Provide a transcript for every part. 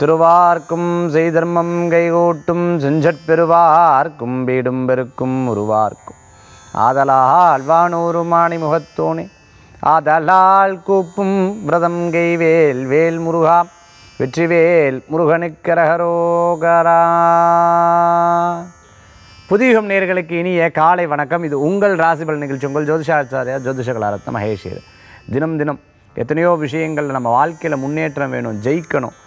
திருவார்க்கும் செய்தர்மம் கைகூட்டும் செஞ்சற்பெருவார்க்கும் வீடும் பெருக்கும் உருவார்க்கும் ஆதலால் வானூறு மாணி முகத்தோணி ஆதலால் கூப்பும் விரதம் கைவேல் வேல் முருகா வெற்றிவேல் முருகனுக்கரகரோகரா புதியுகம் நேர்களுக்கு இனிய காலை வணக்கம் இது உங்கள் ராசிபல் நிகழ்ச்சி உங்கள் ஜோதிஷாச்சாரியா ஜோதிஷகலாரத்ன மகேஷ் தினம் தினம் எத்தனையோ விஷயங்கள் நம்ம வாழ்க்கையில் முன்னேற்றம் வேணும் ஜெயிக்கணும்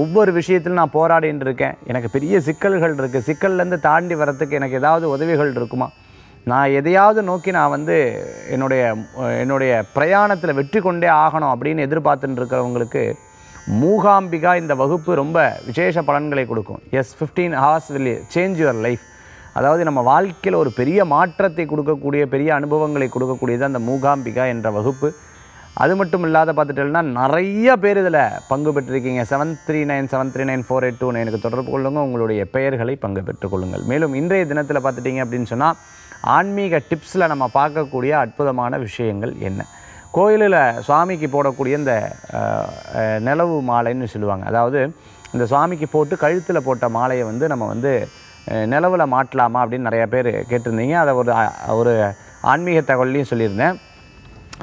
ஒவ்வொரு விஷயத்திலும் நான் போராடின்னு இருக்கேன் எனக்கு பெரிய சிக்கல்கள் இருக்குது சிக்கல்லேருந்து தாண்டி வரத்துக்கு எனக்கு ஏதாவது உதவிகள் இருக்குமா நான் எதையாவது நோக்கி நான் வந்து என்னுடைய என்னுடைய பிரயாணத்தில் வெற்றி கொண்டே ஆகணும் அப்படின்னு எதிர்பார்த்துட்டு இருக்கிறவங்களுக்கு மூகாம்பிகா இந்த வகுப்பு ரொம்ப விசேஷ பலன்களை கொடுக்கும் S fifteen horse will change your life அதாவது நம்ம வாழ்க்கையில் ஒரு பெரிய மாற்றத்தை கொடுக்கக்கூடிய பெரிய அனுபவங்களை கொடுக்கக்கூடியது அந்த மூகாம்பிகா என்ற வகுப்பு அது மட்டும் இல்லாத பார்த்துட்டேன்னா நிறைய பேர் இதில் பங்கு பெற்றிருக்கீங்க seven three nine seven three nine four eight two நைனுக்கு தொடர்பு கொள்ளுங்கள் உங்களுடைய பெயர்களை பங்கு பெற்றுக்கொள்ளுங்கள் மேலும் இன்றைய தினத்தில் பார்த்துட்டிங்க அப்படின்னு சொன்னால் ஆன்மீக டிப்ஸில் நம்ம பார்க்கக்கூடிய அற்புதமான விஷயங்கள் என்ன கோயிலில் சுவாமிக்கு போடக்கூடிய இந்த நிலவு மாலைன்னு சொல்லுவாங்க அதாவது இந்த சுவாமிக்கு போட்டு கழுத்தில் போட்ட மாலையை வந்து நம்ம வந்து நிலவில் மாட்டலாமா அப்படின்னு நிறையா பேர் கேட்டிருந்தீங்க அதை ஒரு ஒரு ஆன்மீக தகவல்லையும் சொல்லியிருந்தேன்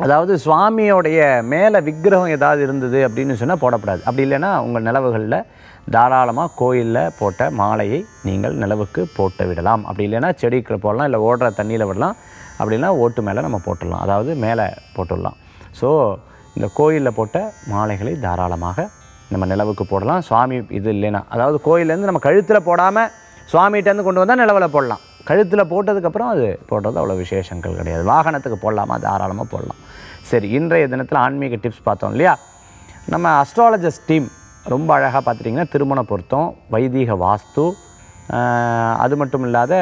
அதாவது சுவாமியோடைய மேலே விக்கிரகம் ஏதாவது இருந்தது அப்படின்னு சொன்னால் போடப்படாது அப்படி இல்லைன்னா உங்கள் நிலவுகளில் தாராளமாக கோயிலில் போட்ட மாலையை நீங்கள் நிலவுக்கு போட்டு விடலாம் அப்படி இல்லைன்னா செடிக்கு போடலாம் இல்லை ஓடுற தண்ணியில் விடலாம் அப்படின்னா ஓட்டு மேலே நம்ம போட்டுடலாம் அதாவது மேலே போட்டுடலாம் ஸோ இந்த கோயிலில் போட்ட மாலைகளை தாராளமாக நம்ம நிலவுக்கு போடலாம் சுவாமி இது இல்லைன்னா அதாவது கோயிலேருந்து நம்ம கழுத்தில் போடாமல் சுவாமிகிட்டேருந்து கொண்டு வந்தால் நிலவில் போடலாம் கழுத்தில் போட்டதுக்கப்புறம் அது போடுறது அவ்வளோ விசேஷங்கள் கிடையாது வாகனத்துக்கு போடலாமா தாராளமாக போடலாம் சரி இன்றைய தினத்தில் ஆன்மீக டிப்ஸ் பார்த்தோம் இல்லையா நம்ம அஸ்ட்ராலஜஸ் டீம் ரொம்ப அழகாக பார்த்துட்டிங்கன்னா திருமண பொருத்தம் வைதீக வாஸ்து அது மட்டும் இல்லாத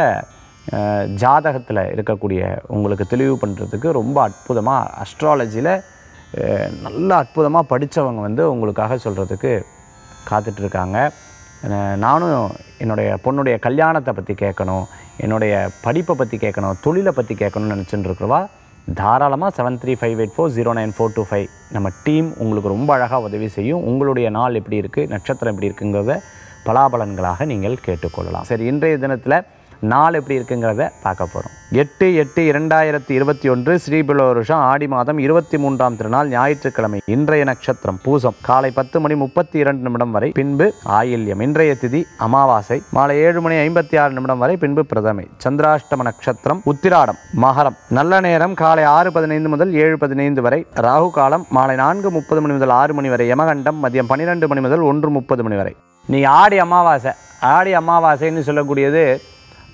ஜாதகத்தில் இருக்கக்கூடிய உங்களுக்கு தெளிவு பண்ணுறதுக்கு ரொம்ப அற்புதமாக அஸ்ட்ராலஜியில் நல்லா அற்புதமாக படித்தவங்க வந்து உங்களுக்காக சொல்கிறதுக்கு காத்துட்ருக்காங்க நானும் என்னுடைய பொண்ணுடைய கல்யாணத்தை பற்றி கேட்கணும் என்னுடைய படிப்பை பற்றி கேட்கணும் தொழிலை பற்றி கேட்கணும்னு நினச்சிட்டு இருக்கிறவா தாராளமாக seven three five eight four zero nine four two five நம்ம டீம் உங்களுக்கு ரொம்ப அழகாக உதவி செய்யும் உங்களுடைய நாள் எப்படி இருக்குது நட்சத்திரம் எப்படி இருக்குங்கிறத பலாபலன்களாக நீங்கள் கேட்டுக்கொள்ளலாம் சரி இன்றைய தினத்தில் நாள் எப்படி இருக்குங்கிறத பார்க்க போகிறோம் எட்டு எட்டு இரண்டாயிரத்தி இருபத்தி ஒன்று வருஷம் ஆடி மாதம் இருபத்தி மூன்றாம் திருநாள் ஞாயிற்றுக்கிழமை இன்றைய நட்சத்திரம் பூசம் காலை பத்து மணி முப்பத்தி இரண்டு நிமிடம் வரை பின்பு ஆயில்யம் இன்றைய திதி அமாவாசை மாலை ஏழு மணி ஐம்பத்தி ஆறு நிமிடம் வரை பின்பு பிரதமை சந்திராஷ்டம நட்சத்திரம் உத்திராடம் மகரம் நல்ல நேரம் காலை ஆறு பதினைந்து முதல் ஏழு பதினைந்து வரை ராகு காலம் மாலை நான்கு முப்பது மணி முதல் ஆறு மணி வரை யமகண்டம் மதியம் பன்னிரெண்டு மணி முதல் ஒன்று முப்பது மணி வரை நீ ஆடி அமாவாசை ஆடி அமாவாசைன்னு சொல்லக்கூடியது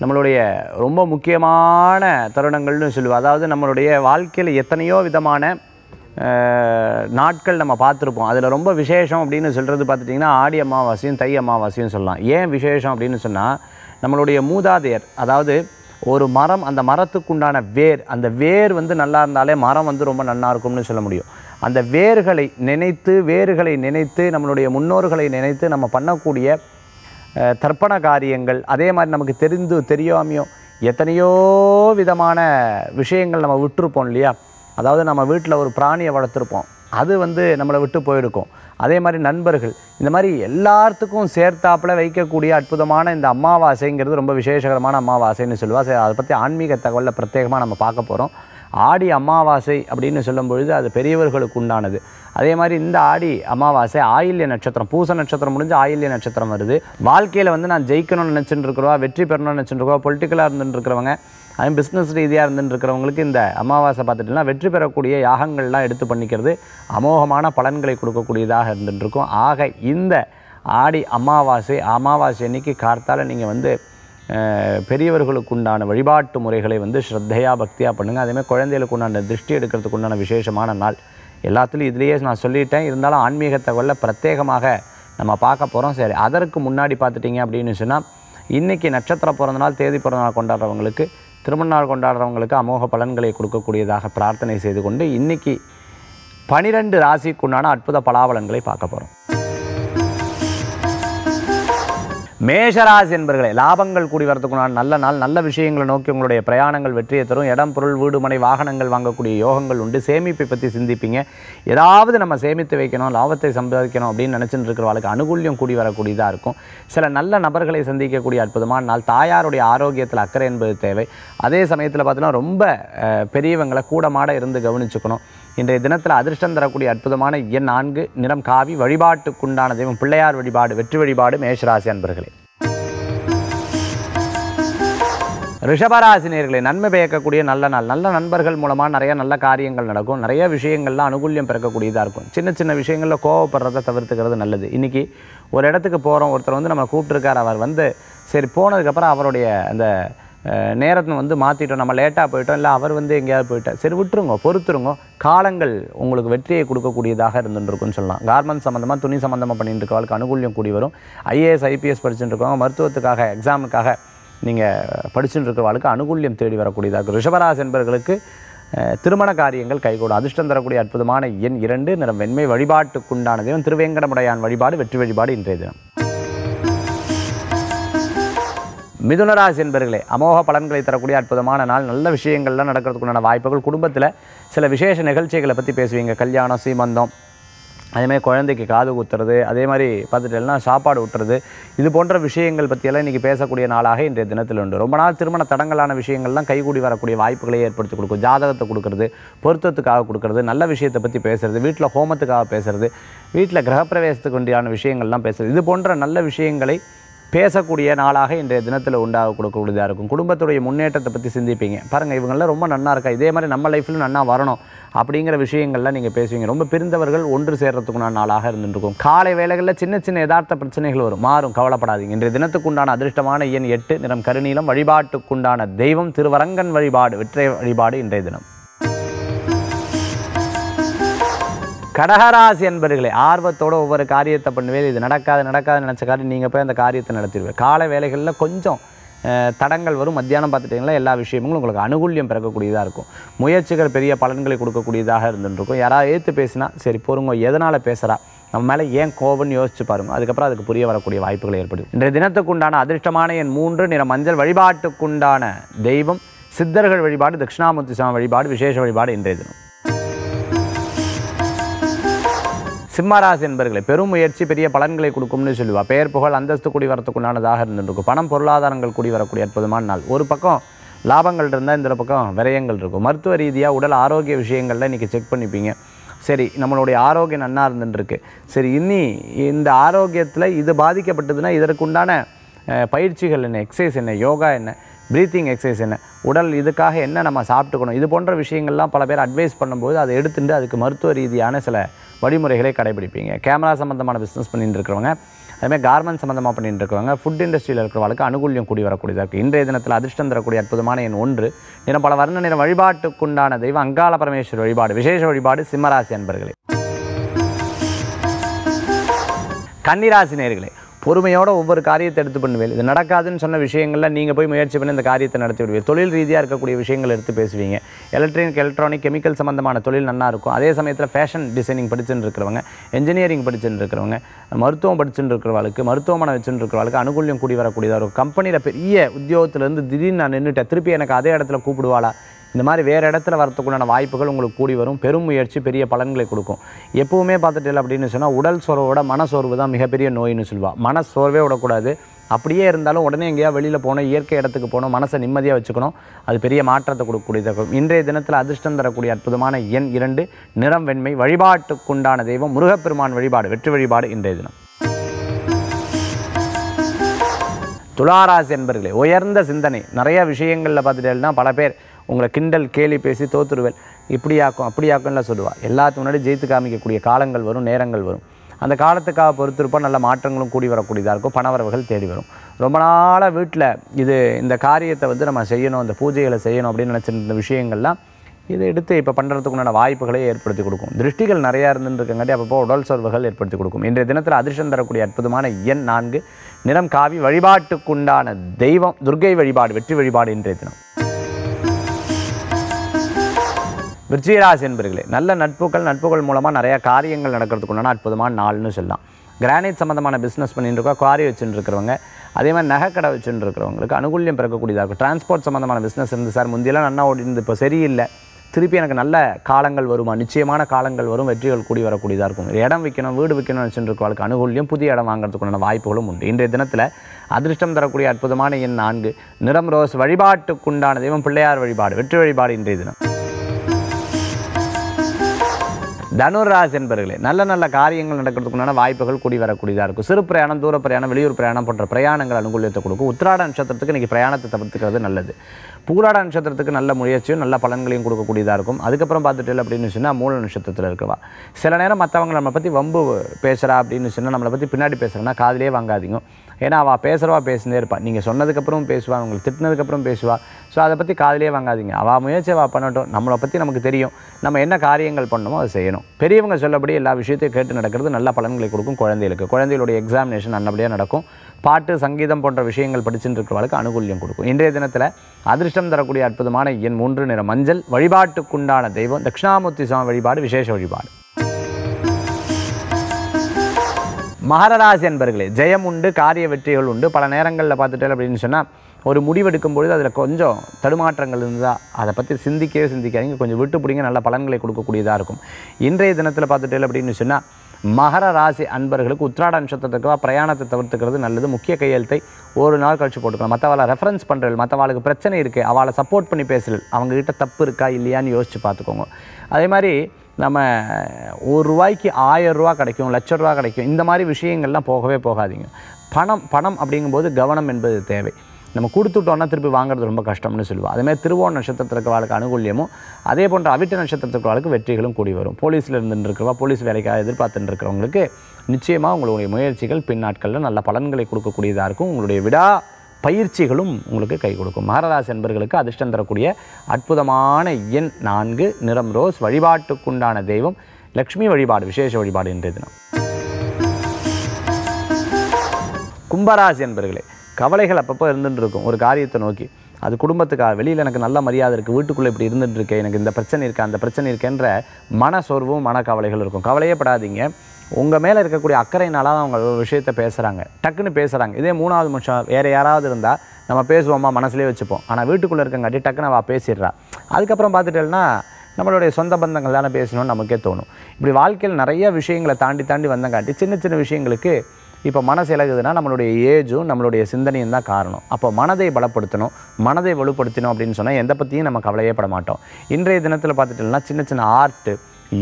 நம்மளுடைய ரொம்ப முக்கியமான தருணங்கள்னு சொல்லுவோம் அதாவது நம்மளுடைய வாழ்க்கையில் எத்தனையோ விதமான நாட்கள் நம்ம பார்த்துருப்போம் அதில் ரொம்ப விசேஷம் அப்படின்னு சொல்கிறது பார்த்துட்டிங்கன்னா ஆடி அமாவாசையும் தை அமாவாசையும் சொல்லலாம் ஏன் விசேஷம் அப்படின்னு சொன்னால் நம்மளுடைய மூதாதையர் அதாவது ஒரு மரம் அந்த மரத்துக்குண்டான வேர் அந்த வேர் வந்து நல்லா இருந்தாலே மரம் வந்து ரொம்ப நல்லா இருக்கும்னு சொல்ல முடியும் அந்த வேர்களை நினைத்து வேர்களை நினைத்து நம்மளுடைய முன்னோர்களை நினைத்து நம்ம பண்ணக்கூடிய தர்ப்பண காரியங்கள் அதே மாதிரி நமக்கு தெரிந்து தெரியாமையும் எத்தனையோ விதமான விஷயங்கள் நம்ம விட்டுருப்போம் இல்லையா அதாவது நம்ம வீட்டில் ஒரு பிராணியை வளர்த்துருப்போம் அது வந்து நம்மளை விட்டு போயிருக்கும் அதே மாதிரி நண்பர்கள் இந்த மாதிரி எல்லாத்துக்கும் சேர்த்தாப்பில் வைக்கக்கூடிய அற்புதமான இந்த அமாவாசைங்கிறது ரொம்ப விசேஷகரமான அமாவாசைன்னு சொல்லுவா அதை பற்றி ஆன்மீக தகவலில் பிரத்யேகமாக நம்ம பார்க்க போகிறோம் ஆடி அமாவாசை அப்படின்னு சொல்லும் பொழுது அது பெரியவர்களுக்கு உண்டானது அதே மாதிரி இந்த ஆடி அமாவாசை ஆயில்ய நட்சத்திரம் பூச நட்சத்திரம் முடிஞ்சு ஆயில்ய நட்சத்திரம் வருது வாழ்க்கையில் வந்து நான் ஜெயிக்கணும்னு நினச்சிட்டு இருக்கிறவா வெற்றி பெறணும்னு நினச்சிட்டு இருக்கவா பொலிட்டிக்கலாக இருந்துட்டு இருக்கிறவங்க அதுவும் பிஸ்னஸ் ரீதியாக இருந்துட்டு இருக்கிறவங்களுக்கு இந்த அமாவாசை பார்த்துட்டுனா வெற்றி பெறக்கூடிய யாகங்கள்லாம் எடுத்து பண்ணிக்கிறது அமோகமான பலன்களை கொடுக்கக்கூடியதாக இருந்துகிட்டு இருக்கும் ஆக இந்த ஆடி அமாவாசை அமாவாசை அன்னைக்கு கார்த்தால் நீங்கள் வந்து பெரியவர்களுக்கு உண்டான வழிபாட்டு முறைகளை வந்து ஸ்ரத்தையாக பக்தியாக பண்ணுங்கள் அதேமாதிரி குழந்தைகளுக்கு உண்டான திருஷ்டி எடுக்கிறதுக்கு உண்டான விசேஷமான நாள் எல்லாத்துலேயும் இதுலேயே நான் சொல்லிட்டேன் இருந்தாலும் ஆன்மீகத்தை கொள்ள பிரத்யேகமாக நம்ம பார்க்க போகிறோம் சரி அதற்கு முன்னாடி பார்த்துட்டிங்க அப்படின்னு சொன்னால் இன்றைக்கி நட்சத்திர பிறந்த நாள் தேதி பிறந்த நாள் கொண்டாடுறவங்களுக்கு திருமணநாள் கொண்டாடுறவங்களுக்கு அமோக பலன்களை கொடுக்கக்கூடியதாக பிரார்த்தனை செய்து கொண்டு இன்றைக்கி பனிரெண்டு ராசிக்குண்டான அற்புத பலாபலன்களை பார்க்க போகிறோம் மேஷராசி என்பர்களே லாபங்கள் கூடி வரத்துக்குனான நல்ல நாள் நல்ல விஷயங்களை நோக்கி உங்களுடைய பிரயாணங்கள் வெற்றியை தரும் இடம் பொருள் வீடு மனை வாகனங்கள் வாங்கக்கூடிய யோகங்கள் உண்டு சேமிப்பை பற்றி சிந்திப்பீங்க ஏதாவது நம்ம சேமித்து வைக்கணும் லாபத்தை சம்பாதிக்கணும் அப்படின்னு நினச்சிட்டு வாழ்க்கை அனுகூல்யம் கூடி வரக்கூடியதாக இருக்கும் சில நல்ல நபர்களை சந்திக்கக்கூடிய அற்புதமான நாள் தாயாருடைய ஆரோக்கியத்தில் அக்கறை என்பது தேவை அதே சமயத்தில் பார்த்தீங்கன்னா ரொம்ப பெரியவங்களை கூடமாட இருந்து கவனிச்சுக்கணும் இன்றைய தினத்தில் அதிர்ஷ்டம் தரக்கூடிய அற்புதமான எண் நான்கு நிறம் காவி வழிபாட்டுக்குண்டான தெய்வம் பிள்ளையார் வழிபாடு வெற்றி வழிபாடு மேஷராசி அன்பர்களே ரிஷபராசினியர்களை நன்மை பயக்கக்கூடிய நல்ல நாள் நல்ல நண்பர்கள் மூலமாக நிறைய நல்ல காரியங்கள் நடக்கும் நிறைய விஷயங்களில் அனுகூல்யம் பிறக்கக்கூடியதாக இருக்கும் சின்ன சின்ன விஷயங்களில் கோவப்படுறத தவிர்த்துக்கிறது நல்லது இன்றைக்கி ஒரு இடத்துக்கு போகிறோம் ஒருத்தர் வந்து நம்ம கூப்பிட்டுருக்கார் அவர் வந்து சரி போனதுக்கப்புறம் அவருடைய அந்த நேரத்தை வந்து மாற்றிட்டோம் நம்ம லேட்டாக போயிட்டோம் இல்லை அவர் வந்து எங்கேயாவது போயிட்டார் சரி விட்டுருங்க பொறுத்துருங்க காலங்கள் உங்களுக்கு வெற்றியை கொடுக்கக்கூடியதாக இருந்துருக்குன்னு சொல்லலாம் கார்மெண்ட் சம்மந்தமாக துணி சம்மந்தமாக பண்ணிட்டு இருக்கவங்களுக்கு அனுகூலியம் கூடி வரும் ஐஏஎஸ் ஐபிஎஸ் படிச்சுட்டு இருக்கவங்க மருத்துவத்துக்காக எக்ஸாமுக்காக நீங்கள் படிச்சுட்டு இருக்கிறவளுக்கு அனுகூலியம் தேடி வரக்கூடியதாக ரிஷபராஜ் என்பவர்களுக்கு திருமண காரியங்கள் கைகூடும் அதிர்ஷ்டம் தரக்கூடிய அற்புதமான எண் இரண்டு நிறம் வெண்மை வழிபாட்டுக்குண்டான தெய்வம் திருவேங்கடமுடையான் வழிபாடு வெற்றி வழிபாடு இன்றைய தினம் மிதுனராசி என்பர்களே அமோக பலன்களை தரக்கூடிய அற்புதமான நாள் நல்ல விஷயங்கள்லாம் நடக்கிறதுக்குண்டான வாய்ப்புகள் குடும்பத்தில் சில விசேஷ நிகழ்ச்சிகளை பற்றி பேசுவீங்க கல்யாணம் சீமந்தம் அதேமாதிரி குழந்தைக்கு காது குத்துறது அதே மாதிரி பார்த்துட்டேன்னா சாப்பாடு ஊட்டுறது இது போன்ற விஷயங்கள் பற்றியெல்லாம் இன்றைக்கி பேசக்கூடிய நாளாக இன்றைய தினத்தில் உண்டு ரொம்ப நாள் திருமண தடங்கலான விஷயங்கள்லாம் கைகூடி வரக்கூடிய வாய்ப்புகளை ஏற்படுத்தி கொடுக்கும் ஜாதகத்தை கொடுக்குறது பொருத்தத்துக்காக கொடுக்குறது நல்ல விஷயத்தை பற்றி பேசுகிறது வீட்டில் ஹோமத்துக்காக பேசுகிறது வீட்டில் கிரகப்பிரவேசத்துக்கு உண்டியான விஷயங்கள்லாம் பேசுகிறது இது போன்ற நல்ல விஷயங்களை பேசக்கூடிய நாளாக இன்றைய தினத்தில் உண்டாக கொடுக்கக்கூடியதாக இருக்கும் குடும்பத்துடைய முன்னேற்றத்தை பற்றி சிந்திப்பீங்க பாருங்கள் இவங்களாம் ரொம்ப நன்னா இருக்கா இதே மாதிரி நம்ம லைஃப்லையும் நன்னா வரணும் அப்படிங்கிற விஷயங்கள்லாம் நீங்கள் பேசுவீங்க ரொம்ப பிரிந்தவர்கள் ஒன்று சேர்கிறதுக்குண்டான நாளாக இருந்துருக்கும் காலை வேலைகளில் சின்ன சின்ன யதார்த்த பிரச்சனைகள் வரும் மாறும் கவலைப்படாதீங்க இன்றைய தினத்துக்குண்டான அதிர்ஷ்டமான எண் எட்டு நிறம் கருநீளம் வழிபாட்டுக்குண்டான தெய்வம் திருவரங்கன் வழிபாடு வெற்றை வழிபாடு இன்றைய தினம் கடகராசி என்பர்களே ஆர்வத்தோட ஒவ்வொரு காரியத்தை பண்ணுவேன் இது நடக்காது நடக்காது நினச்ச காரியம் நீங்கள் போய் அந்த காரியத்தை நடத்திடுவேன் கால வேலைகளில் கொஞ்சம் தடங்கள் வரும் மத்தியானம் பார்த்துட்டிங்களா எல்லா விஷயமும் உங்களுக்கு அனுகூல்யம் பிறக்கக்கூடியதாக இருக்கும் முயற்சிகள் பெரிய பலன்களை கொடுக்கக்கூடியதாக இருந்துருக்கும் யாராவது ஏற்று பேசினா சரி பொறுங்க எதனால் பேசுகிறா நம்ம மேலே ஏன் கோபம்னு யோசிச்சு பாருங்கள் அதுக்கப்புறம் அதுக்கு புரிய வரக்கூடிய வாய்ப்புகள் ஏற்படுது இன்றைய தினத்துக்குண்டான அதிர்ஷ்டமான என் மூன்று நிற மஞ்சள் வழிபாட்டுக்குண்டான தெய்வம் சித்தர்கள் வழிபாடு தட்சிணாமூர்த்தி சாமி வழிபாடு விசேஷ வழிபாடு இன்றைய தினம் சிம்மராசி என்பர்களை பெரும் முயற்சி பெரிய பலன்களை கொடுக்கும்னு சொல்லுவா பெயர் புகழ் அந்தஸ்து கூடி வரத்துக்குண்டானதாக இருந்துருக்கும் பணம் பொருளாதாரங்கள் கூடி வரக்கூடிய அற்புதமான நாள் ஒரு பக்கம் லாபங்கள் இருந்தால் இந்த பக்கம் விரயங்கள் இருக்கும் மருத்துவ ரீதியாக உடல் ஆரோக்கிய விஷயங்களில் இன்றைக்கி செக் பண்ணிப்பீங்க சரி நம்மளுடைய ஆரோக்கியம் நன்னாக இருந்துட்டுருக்கு சரி இனி இந்த ஆரோக்கியத்தில் இது பாதிக்கப்பட்டதுன்னா இதற்குண்டான பயிற்சிகள் என்ன எக்ஸசைஸ் என்ன யோகா என்ன ப்ரீத்திங் எக்ஸசைஸ் என்ன உடல் இதுக்காக என்ன நம்ம சாப்பிட்டுக்கணும் இது போன்ற விஷயங்கள்லாம் பல பேர் அட்வைஸ் பண்ணும்போது அதை எடுத்துட்டு அதுக்கு மருத்துவ ரீதியான சில வழிமுறைகளை கடைபிடிப்பீங்க கேமரா சம்மந்தமான பிஸ்னஸ் பண்ணிட்டு இருக்கிறவங்க அதுமாதிரி கார்மெண்ட் சம்மந்தமாக பண்ணிட்டு இருக்கிறவங்க ஃபுட் இண்டஸ்ட்ரியில் இருக்கிறவங்களுக்கு அனுகூலியம் கூடி வரக்கூடியதாக இருக்குது இன்றைய தினத்தில் அதிர்ஷ்டம் தரக்கூடிய அற்புதமான என் ஒன்று இன்னும் பல வர்ண நிறம் வழிபாட்டுக்குண்டான தெய்வம் அங்காள பரமேஸ்வர் வழிபாடு விசேஷ வழிபாடு சிம்மராசி அன்பர்களே கன்னிராசி நேர்களே பொறுமையோட ஒவ்வொரு காரியத்தை எடுத்து பண்ணுவேன் இது நடக்காதுன்னு சொன்ன விஷயங்களில் நீங்கள் போய் முயற்சி பண்ணி இந்த காரியத்தை நடத்தி விடுவீங்க தொழில் ரீதியாக இருக்கக்கூடிய விஷயங்கள் எடுத்து பேசுவீங்க எலக்ட்ரானிக் எலக்ட்ரானிக் கெமிக்கல் சம்மந்தமான தொழில் நல்லா இருக்கும் அதே சமயத்தில் ஃபேஷன் டிசைனிங் படிச்சுட்டு இருக்கிறவங்க என்ஜினியரிங் படிச்சுட்டு இருக்கிறவங்க மருத்துவம் படிச்சுட்டு இருக்கிறவளுக்கு மருத்துவமனை வச்சுட்டு இருக்கிறவளுக்கு அனுகூலியம் கூடி வரக்கூடியதாக இருக்கும் கம்பெனியில் பெரிய உத்தியோகத்திலேருந்து திடீர்னு நான் நின்றுட்டேன் திருப்பி எனக்கு அதே இடத்துல கூப்பிடுவாளா இந்த மாதிரி வேறு இடத்துல வரத்துக்குள்ளான வாய்ப்புகள் உங்களுக்கு கூடி வரும் பெரும் முயற்சி பெரிய பலன்களை கொடுக்கும் எப்போவுமே பார்த்துட்டு அப்படின்னு சொன்னால் உடல் சோர்வோட மனசோர்வு தான் மிகப்பெரிய நோயின்னு சொல்லுவாள் மனசோர்வே விடக்கூடாது அப்படியே இருந்தாலும் உடனே எங்கேயா வெளியில் போனோம் இயற்கை இடத்துக்கு போனோம் மனசை நிம்மதியாக வச்சுக்கணும் அது பெரிய மாற்றத்தை கொடுக்கக்கூடியதாக இருக்கும் இன்றைய தினத்தில் அதிர்ஷ்டம் தரக்கூடிய அற்புதமான எண் இரண்டு நிறம் வெண்மை வழிபாட்டுக்குண்டான தெய்வம் முருகப்பெருமான் வழிபாடு வெற்றி வழிபாடு இன்றைய தினம் துளாராசி என்பர்களே உயர்ந்த சிந்தனை நிறைய விஷயங்களில் பார்த்துட்டேன்னா பல பேர் உங்களை கிண்டல் கேலி பேசி தோத்துருவேன் இப்படியாக்கும் ஆக்கும்லாம் சொல்லுவாள் எல்லாத்துக்கு முன்னாடி ஜெயித்து காமிக்கக்கூடிய காலங்கள் வரும் நேரங்கள் வரும் அந்த காலத்துக்காக பொறுத்திருப்போம் நல்ல மாற்றங்களும் கூடி வரக்கூடியதாக இருக்கும் பணவரவுகள் தேடி வரும் ரொம்ப நாளாக வீட்டில் இது இந்த காரியத்தை வந்து நம்ம செய்யணும் இந்த பூஜைகளை செய்யணும் அப்படின்னு நினச்சிருந்த விஷயங்கள்லாம் இதை எடுத்து இப்போ பண்ணுறதுக்குண்டான வாய்ப்புகளை ஏற்படுத்தி கொடுக்கும் திருஷ்டிகள் நிறையா இருந்துருக்கங்காட்டி அப்பப்போ உடல் சோர்வுகள் ஏற்படுத்தி கொடுக்கும் இன்றைய தினத்தில் அதிர்ஷ்டம் தரக்கூடிய அற்புதமான எண் நான்கு நிறம் காவி வழிபாட்டுக்குண்டான தெய்வம் துர்கை வழிபாடு வெற்றி வழிபாடு இன்றைய தினம் விருச்சிகராசி என்பர்களே நல்ல நட்புகள் நட்புகள் மூலமாக நிறையா காரியங்கள் நடக்கிறதுக்குண்டான அற்புதமான நாள்னு சொல்லலாம் கிரானைட் சம்மந்தமான பிஸ்னஸ் பண்ணிட்டு இருக்கோம் குவாரி வச்சுட்டு இருக்கிறவங்க அதே மாதிரி நகை கடை வச்சுட்டு இருக்கிறவங்களுக்கு அனுகூல்யம் பிறக்கக்கூடியதாக இருக்கும் டிரான்ஸ்போர்ட் சம்மந்தமான பிஸ்னஸ் இருந்து சார் முந்தியெல்லாம் நல்லா ஓடி இருந்து இப்போ சரியில்லை திருப்பி எனக்கு நல்ல காலங்கள் வருமா நிச்சயமான காலங்கள் வரும் வெற்றிகள் கூடி வரக்கூடியதாக இருக்கும் இடம் வைக்கணும் வீடு விற்கணும் நினச்சிட்டு அனுகூலியும் புதிய இடம் வாங்குறதுக்குண்டான வாய்ப்புகளும் உண்டு இன்றைய தினத்தில் அதிர்ஷ்டம் தரக்கூடிய அற்புதமான எண் நான்கு நிறம் ரோஸ் வழிபாட்டுக்குண்டான தெய்வம் பிள்ளையார் வழிபாடு வெற்றி வழிபாடு இன்றைய தினம் தனுராசி என்பர்களே நல்ல நல்ல காரியங்கள் நடக்கிறதுக்குண்டான வாய்ப்புகள் கூடி வரக்கூடியதாக இருக்கும் சிறு பிரயாணம் தூர பிரயாணம் வெளியூர் பிரயாணம் போன்ற பிரயாணங்கள் அனுகூலியத்தை கொடுக்கும் உத்திராட நட்சத்திரத்துக்கு இன்றைக்கி பிரயாணத்தை தவிர்த்துக்கிறது நல்லது பூராட நட்சத்திரத்துக்கு நல்ல முயற்சியும் நல்ல பலன்களையும் கொடுக்கக்கூடியதாக இருக்கும் அதுக்கப்புறம் பார்த்துட்டு அப்படின்னு சொன்னால் மூல நட்சத்திரத்தில் இருக்கவா சில நேரம் மற்றவங்க நம்மளை பற்றி வம்பு பேசுகிறா அப்படின்னு சொன்னால் நம்மளை பற்றி பின்னாடி பேசுகிறேன்னா காதிலே வாங்காதீங்க ஏன்னா அவள் பேசுகிறவா பேசினே இருப்பாள் நீங்கள் சொன்னதுக்கப்புறம் பேசுவாள் உங்களுக்கு திட்டினதுக்கப்புறம் பேசுவாள் ஸோ அதை பற்றி காதலே வாங்காதீங்க அவள் முயற்சி அவள் பண்ணட்டும் நம்மளை பற்றி நமக்கு தெரியும் நம்ம என்ன காரியங்கள் பண்ணணுமோ அதை செய்யணும் பெரியவங்க சொல்லபடி எல்லா விஷயத்தையும் கேட்டு நடக்கிறது நல்ல பலன்களை கொடுக்கும் குழந்தைகளுக்கு குழந்தைகளுடைய எக்ஸாமினேஷன் நல்லபடியாக நடக்கும் பாட்டு சங்கீதம் போன்ற விஷயங்கள் படிச்சுட்டு இருக்கிறவளுக்கு அனுகூல்யம் கொடுக்கும் இன்றைய தினத்தில் அதிர்ஷ்டம் தரக்கூடிய அற்புதமான என் மூன்று நிற மஞ்சள் வழிபாட்டுக்குண்டான தெய்வம் தட்சிணாமூர்த்தி சுவாமி வழிபாடு விசேஷ வழிபாடு மகரராசி என்பர்களே ஜெயம் உண்டு காரிய வெற்றிகள் உண்டு பல நேரங்களில் பார்த்துட்டேன் அப்படின்னு சொன்னால் ஒரு முடிவெடுக்கும் பொழுது அதில் கொஞ்சம் தடுமாற்றங்கள் இருந்தால் அதை பற்றி சிந்திக்கவே சிந்திக்காதீங்க கொஞ்சம் விட்டு பிடிங்க நல்ல பலன்களை கொடுக்கக்கூடியதாக இருக்கும் இன்றைய தினத்தில் பார்த்துட்டு அப்படின்னு சொன்னால் மகர ராசி அன்பர்களுக்கு உத்ராட நட்சத்திரத்துக்கு பிரயாணத்தை தவிர்த்துக்கிறது நல்லது முக்கிய கையெழுத்தை ஒரு நாள் கழிச்சு போட்டுக்கலாம் மற்றவாளை ரெஃபரன்ஸ் பண்ணுறது மற்றவாளுக்கு பிரச்சனை இருக்குது அவளை சப்போர்ட் பண்ணி பேசுறது அவங்கக்கிட்ட தப்பு இருக்கா இல்லையான்னு யோசித்து பார்த்துக்கோங்க அதே மாதிரி நம்ம ஒரு ரூபாய்க்கு ரூபா கிடைக்கும் லட்ச ரூபா கிடைக்கும் இந்த மாதிரி விஷயங்கள்லாம் போகவே போகாதீங்க பணம் பணம் அப்படிங்கும்போது கவனம் என்பது தேவை நம்ம கொடுத்துட்டோன்னா திருப்பி வாங்குறது ரொம்ப கஷ்டம்னு சொல்லுவோம் அதேமாதிரி திருவோண நட்சத்திரத்துக்கு வாழ்க்கை அனுகூல்யமும் அதே போன்ற அவிட்ட நட்சத்திரத்துக்கு வாழ்க்கை வெற்றிகளும் கூடி வரும் போலீஸில் இருந்துருக்கிறவா போலீஸ் வேலைக்காக எதிர்பார்த்துட்டு இருக்கிறவங்களுக்கு நிச்சயமாக உங்களுடைய முயற்சிகள் பின்னாட்களில் நல்ல பலன்களை கொடுக்கக்கூடியதாக இருக்கும் உங்களுடைய விடா பயிற்சிகளும் உங்களுக்கு கை கொடுக்கும் மகரராசி என்பர்களுக்கு அதிர்ஷ்டம் தரக்கூடிய அற்புதமான எண் நான்கு நிறம் ரோஸ் வழிபாட்டுக்குண்டான தெய்வம் லக்ஷ்மி வழிபாடு விசேஷ வழிபாடு இன்றைய தினம் கும்பராசி என்பர்களே கவலைகள் அப்பப்போ இருந்துட்டு இருக்கும் ஒரு காரியத்தை நோக்கி அது குடும்பத்துக்காக வெளியில் எனக்கு நல்ல மரியாதை இருக்குது வீட்டுக்குள்ளே இப்படி இருந்துகிட்டு இருக்கேன் எனக்கு இந்த பிரச்சனை இருக்குது அந்த பிரச்சனை இருக்கேன்ற மன சோர்வும் மன கவலைகள் இருக்கும் கவலையே படாதீங்க உங்கள் மேலே இருக்கக்கூடிய அக்கறையினால தான் அவங்க ஒரு விஷயத்த பேசுகிறாங்க டக்குன்னு பேசுகிறாங்க இதே மூணாவது மனுஷன் வேறு யாராவது இருந்தால் நம்ம பேசுவோமா மனசுலேயே வச்சுப்போம் ஆனால் வீட்டுக்குள்ளே இருக்கங்காட்டி டக்குன்னு அவள் பேசிடுறா அதுக்கப்புறம் பார்த்துட்டேன்னா நம்மளுடைய சொந்த பந்தங்கள் தானே பேசணும்னு நமக்கே தோணும் இப்படி வாழ்க்கையில் நிறைய விஷயங்களை தாண்டி தாண்டி வந்தங்காட்டி சின்ன சின்ன விஷயங்களுக்கு இப்போ மனசு இலகுதுன்னா நம்மளுடைய ஏஜும் நம்மளுடைய சிந்தனையும் தான் காரணம் அப்போ மனதை பலப்படுத்தணும் மனதை வலுப்படுத்தணும் அப்படின்னு சொன்னால் எந்த பற்றியும் நம்ம கவலையே பட மாட்டோம் இன்றைய தினத்தில் பார்த்துட்டோம்னா சின்ன சின்ன ஆர்ட்டு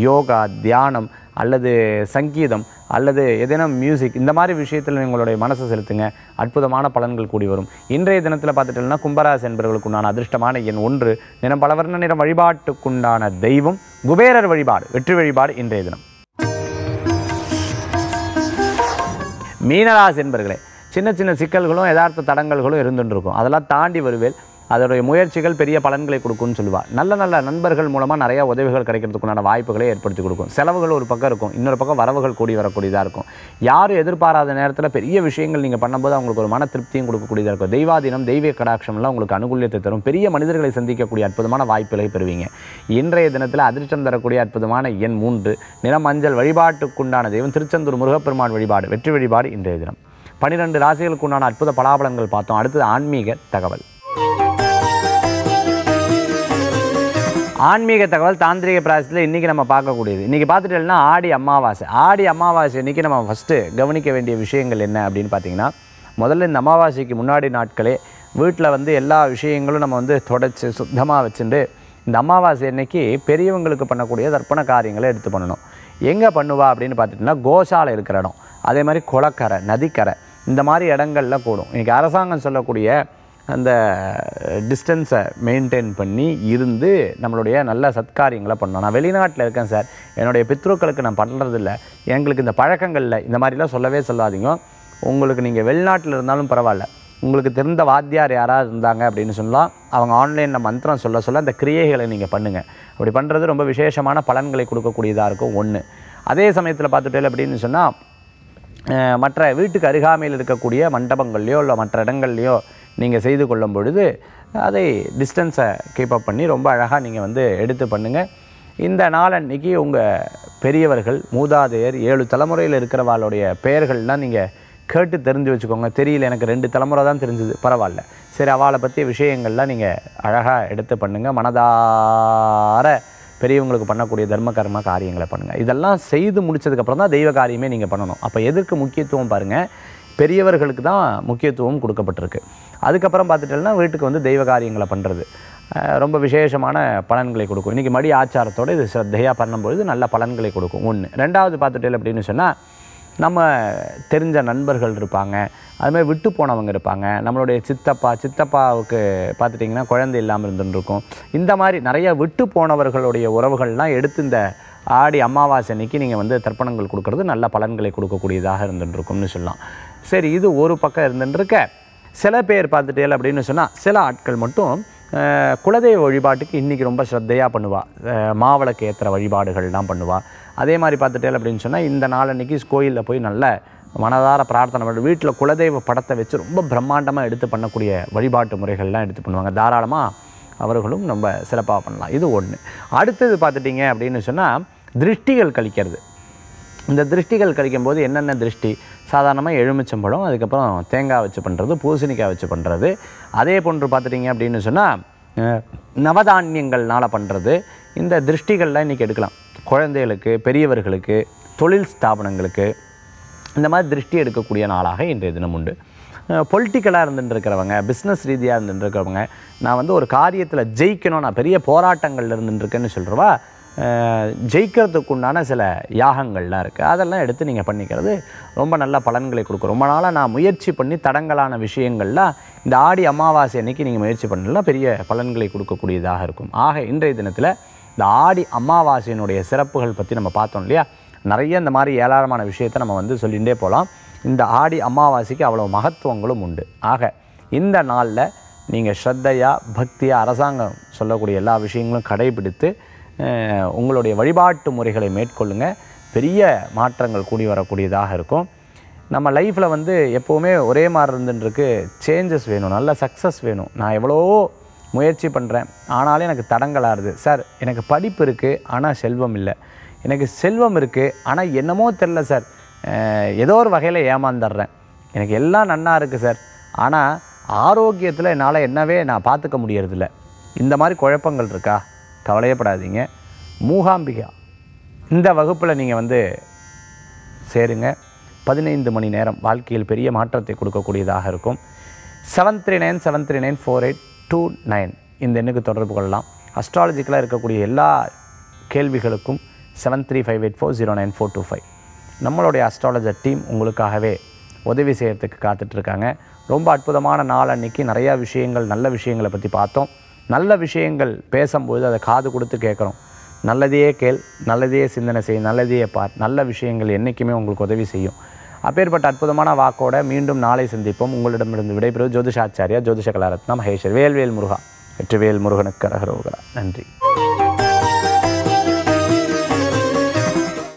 யோகா தியானம் அல்லது சங்கீதம் அல்லது ஏதேனும் மியூசிக் இந்த மாதிரி விஷயத்தில் உங்களுடைய மனசை செலுத்துங்க அற்புதமான பலன்கள் கூடி வரும் இன்றைய தினத்தில் பார்த்துட்டோம்னா கும்பராசி உண்டான அதிர்ஷ்டமான எண் ஒன்று தினம் பல வர்ண நிறம் வழிபாட்டுக்குண்டான தெய்வம் குபேரர் வழிபாடு வெற்றி வழிபாடு இன்றைய தினம் மீனராசி என்பர்களே சின்ன சின்ன சிக்கல்களும் யதார்த்த தடங்கல்களும் இருந்துட்டு இருக்கும் அதெல்லாம் தாண்டி வருவேன் அதோடைய முயற்சிகள் பெரிய பலன்களை கொடுக்கும்னு சொல்லுவாள் நல்ல நல்ல நண்பர்கள் மூலமாக நிறையா உதவிகள் கிடைக்கிறதுக்குண்டான வாய்ப்புகளை ஏற்படுத்தி கொடுக்கும் செலவுகள் ஒரு பக்கம் இருக்கும் இன்னொரு பக்கம் வரவுகள் கூடி வரக்கூடியதாக இருக்கும் யார் எதிர்பாராத நேரத்தில் பெரிய விஷயங்கள் நீங்கள் பண்ணும்போது அவங்களுக்கு ஒரு மன திருப்தியும் கொடுக்கக்கூடியதாக இருக்கும் தெய்வாதீனம் தெய்வ கடாட்சம்லாம் உங்களுக்கு அனுகூலியத்தை தரும் பெரிய மனிதர்களை சந்திக்கக்கூடிய அற்புதமான வாய்ப்புகளை பெறுவீங்க இன்றைய தினத்தில் அதிர்ஷ்டம் தரக்கூடிய அற்புதமான எண் மூன்று நிறம் மஞ்சள் வழிபாட்டுக்குண்டான தெய்வம் திருச்செந்தூர் முருகப்பெருமான் வழிபாடு வெற்றி வழிபாடு இன்றைய தினம் பனிரெண்டு ராசிகளுக்குண்டான அற்புத பலாபலங்கள் பார்த்தோம் அடுத்தது ஆன்மீக தகவல் ஆன்மீக தகவல் தாந்திரிக பிராசத்தில் இன்றைக்கி நம்ம பார்க்கக்கூடியது இன்றைக்கி பார்த்துட்டோம்னா ஆடி அமாவாசை ஆடி அமாவாசை இன்றைக்கி நம்ம ஃபஸ்ட்டு கவனிக்க வேண்டிய விஷயங்கள் என்ன அப்படின்னு பார்த்திங்கன்னா முதல்ல இந்த அமாவாசைக்கு முன்னாடி நாட்களே வீட்டில் வந்து எல்லா விஷயங்களும் நம்ம வந்து தொடச்சி சுத்தமாக வச்சுட்டு இந்த அமாவாசை அன்னைக்கு பெரியவங்களுக்கு பண்ணக்கூடிய தர்ப்பண காரியங்களை எடுத்து பண்ணணும் எங்கே பண்ணுவா அப்படின்னு பார்த்துட்டோம்னா கோசாலை இருக்கிற இடம் அதே மாதிரி குளக்கரை நதிக்கரை இந்த மாதிரி இடங்களில் கூடும் இன்றைக்கி அரசாங்கம் சொல்லக்கூடிய அந்த டிஸ்டன்ஸை மெயின்டைன் பண்ணி இருந்து நம்மளுடைய நல்ல சத்காரியங்களை பண்ணோம் நான் வெளிநாட்டில் இருக்கேன் சார் என்னுடைய பித்ருக்களுக்கு நான் பண்ணுறதில்ல எங்களுக்கு இந்த பழக்கங்களில் இந்த மாதிரிலாம் சொல்லவே சொல்லாதீங்க உங்களுக்கு நீங்கள் வெளிநாட்டில் இருந்தாலும் பரவாயில்ல உங்களுக்கு தெரிந்த வாத்தியார் யாராவது இருந்தாங்க அப்படின்னு சொன்னால் அவங்க ஆன்லைனில் மந்திரம் சொல்ல சொல்ல அந்த கிரியைகளை நீங்கள் பண்ணுங்கள் அப்படி பண்ணுறது ரொம்ப விசேஷமான பலன்களை கொடுக்கக்கூடியதாக இருக்கும் ஒன்று அதே சமயத்தில் பார்த்துட்டே அப்படின்னு சொன்னால் மற்ற வீட்டுக்கு அருகாமையில் இருக்கக்கூடிய மண்டபங்கள்லையோ இல்லை மற்ற இடங்கள்லையோ நீங்கள் செய்து கொள்ளும் பொழுது அதை டிஸ்டன்ஸை கீப் அப் பண்ணி ரொம்ப அழகாக நீங்கள் வந்து எடுத்து பண்ணுங்கள் இந்த நாள் அன்னைக்கு உங்கள் பெரியவர்கள் மூதாதையர் ஏழு தலைமுறையில் இருக்கிறவாளுடைய பெயர்கள்லாம் நீங்கள் கேட்டு தெரிஞ்சு வச்சுக்கோங்க தெரியல எனக்கு ரெண்டு தலைமுறை தான் தெரிஞ்சுது பரவாயில்ல சரி அவளை பற்றிய விஷயங்கள்லாம் நீங்கள் அழகாக எடுத்து பண்ணுங்கள் மனதார பெரியவங்களுக்கு பண்ணக்கூடிய தர்ம காரியங்களை பண்ணுங்கள் இதெல்லாம் செய்து முடித்ததுக்கப்புறம் தான் தெய்வ காரியமே நீங்கள் பண்ணணும் அப்போ எதற்கு முக்கியத்துவம் பாருங்கள் பெரியவர்களுக்கு தான் முக்கியத்துவம் கொடுக்கப்பட்டிருக்கு அதுக்கப்புறம் பார்த்துட்டோம்னா வீட்டுக்கு வந்து தெய்வ காரியங்களை பண்ணுறது ரொம்ப விசேஷமான பலன்களை கொடுக்கும் இன்றைக்கி மடி ஆச்சாரத்தோடு இது ஸ்ரத்தையாக பண்ணும்பொழுது நல்ல பலன்களை கொடுக்கும் ஒன்று ரெண்டாவது பார்த்துட்டேல் அப்படின்னு சொன்னால் நம்ம தெரிஞ்ச நண்பர்கள் இருப்பாங்க அதுமாதிரி விட்டு போனவங்க இருப்பாங்க நம்மளுடைய சித்தப்பா சித்தப்பாவுக்கு பார்த்துட்டிங்கன்னா குழந்தை இல்லாமல் இருந்துருக்கும் இந்த மாதிரி நிறைய விட்டு போனவர்களுடைய உறவுகள்லாம் எடுத்து இந்த ஆடி அமாவாசை அன்னைக்கு நீங்கள் வந்து தர்ப்பணங்கள் கொடுக்கறது நல்ல பலன்களை கொடுக்கக்கூடியதாக இருந்துருக்கும்னு சொல்லலாம் சரி இது ஒரு பக்கம் இருந்துருக்க சில பேர் பார்த்துட்டேல் அப்படின்னு சொன்னால் சில ஆட்கள் மட்டும் குலதெய்வ வழிபாட்டுக்கு இன்றைக்கி ரொம்ப ஸ்ரத்தையாக பண்ணுவாள் மாவளக்கு ஏற்றுற வழிபாடுகள்லாம் பண்ணுவாள் அதே மாதிரி பார்த்துட்டேல் அப்படின்னு சொன்னால் இந்த அன்றைக்கி கோயிலில் போய் நல்ல மனதார பிரார்த்தனை பண்ணி வீட்டில் குலதெய்வ படத்தை வச்சு ரொம்ப பிரம்மாண்டமாக எடுத்து பண்ணக்கூடிய வழிபாட்டு முறைகள்லாம் எடுத்து பண்ணுவாங்க தாராளமாக அவர்களும் நம்ம சிறப்பாக பண்ணலாம் இது ஒன்று அடுத்தது பார்த்துட்டிங்க அப்படின்னு சொன்னால் திருஷ்டிகள் கழிக்கிறது இந்த திருஷ்டிகள் கிடைக்கும்போது என்னென்ன திருஷ்டி சாதாரணமாக எலுமிச்சம்பழம் அதுக்கப்புறம் தேங்காய் வச்சு பண்ணுறது பூசணிக்காய் வச்சு பண்ணுறது அதே போன்று பார்த்துட்டிங்க அப்படின்னு சொன்னால் நவதானியங்கள்னால் பண்ணுறது இந்த திருஷ்டிகள்லாம் இன்றைக்கி எடுக்கலாம் குழந்தைகளுக்கு பெரியவர்களுக்கு தொழில் ஸ்தாபனங்களுக்கு இந்த மாதிரி திருஷ்டி எடுக்கக்கூடிய நாளாக இன்றைய தினம் உண்டு பொலிட்டிக்கலாக இருந்துட்டுருக்கிறவங்க பிஸ்னஸ் ரீதியாக இருந்துட்டுருக்கிறவங்க நான் வந்து ஒரு காரியத்தில் ஜெயிக்கணும் நான் பெரிய போராட்டங்கள் இருந்துட்டுருக்கேன்னு சொல்கிறவா ஜெயிக்கிறதுக்கு உண்டான சில யாகங்கள்லாம் இருக்குது அதெல்லாம் எடுத்து நீங்கள் பண்ணிக்கிறது ரொம்ப நல்ல பலன்களை கொடுக்கும் ரொம்ப நாளாக நான் முயற்சி பண்ணி தடங்கலான விஷயங்கள்லாம் இந்த ஆடி அமாவாசை அன்னைக்கு நீங்கள் முயற்சி பண்ணலாம் பெரிய பலன்களை கொடுக்கக்கூடியதாக இருக்கும் ஆக இன்றைய தினத்தில் இந்த ஆடி அமாவாசையினுடைய சிறப்புகள் பற்றி நம்ம பார்த்தோம் இல்லையா நிறைய இந்த மாதிரி ஏராளமான விஷயத்தை நம்ம வந்து சொல்லிகிட்டே போகலாம் இந்த ஆடி அமாவாசைக்கு அவ்வளோ மகத்துவங்களும் உண்டு ஆக இந்த நாளில் நீங்கள் ஸ்ரத்தையாக பக்தியாக அரசாங்கம் சொல்லக்கூடிய எல்லா விஷயங்களும் கடைபிடித்து உங்களுடைய வழிபாட்டு முறைகளை மேற்கொள்ளுங்கள் பெரிய மாற்றங்கள் கூடி வரக்கூடியதாக இருக்கும் நம்ம லைஃப்பில் வந்து எப்போவுமே ஒரே மாதிரி இருந்துட்டுருக்கு சேஞ்சஸ் வேணும் நல்ல சக்ஸஸ் வேணும் நான் எவ்வளோ முயற்சி பண்ணுறேன் ஆனாலும் எனக்கு தடங்கலாகுது சார் எனக்கு படிப்பு இருக்குது ஆனால் செல்வம் இல்லை எனக்கு செல்வம் இருக்குது ஆனால் என்னமோ தெரில சார் ஏதோ ஒரு வகையில் ஏமாந்துடுறேன் எனக்கு எல்லாம் நன்னாக இருக்குது சார் ஆனால் ஆரோக்கியத்தில் என்னால் என்னவே நான் பார்த்துக்க முடியறதில்ல இந்த மாதிரி குழப்பங்கள் இருக்கா கவலையப்படாதீங்க மூகாம்பிகா இந்த வகுப்பில் நீங்கள் வந்து சேருங்க பதினைந்து மணி நேரம் வாழ்க்கையில் பெரிய மாற்றத்தை கொடுக்கக்கூடியதாக இருக்கும் seven three nine seven three nine four eight two nine இந்த எண்ணுக்கு தொடர்பு கொள்ளலாம் அஸ்ட்ராலஜிக்கலாக இருக்கக்கூடிய எல்லா கேள்விகளுக்கும் seven three five eight four zero nine four two five நம்மளுடைய அஸ்ட்ராலஜர் டீம் உங்களுக்காகவே உதவி செய்கிறதுக்கு காத்துட்ருக்காங்க ரொம்ப அற்புதமான நாள் அன்றைக்கி நிறையா விஷயங்கள் நல்ல விஷயங்களை பற்றி பார்த்தோம் நல்ல விஷயங்கள் பேசும்போது அதை காது கொடுத்து கேட்குறோம் நல்லதையே கேள் நல்லதையே சிந்தனை செய் நல்லதையே பார் நல்ல விஷயங்கள் என்றைக்குமே உங்களுக்கு உதவி செய்யும் அப்பேற்பட்ட அற்புதமான வாக்கோட மீண்டும் நாளை சந்திப்போம் உங்களிடமிருந்து விடைபெறுவது ஜோதிஷாச்சாரியா ஜோதிஷ கலாரத்னம் மகேஸ்வர் வேல்வேல் முருகா வெற்றிவேல் முருகனுக்கு அரகரோகரா நன்றி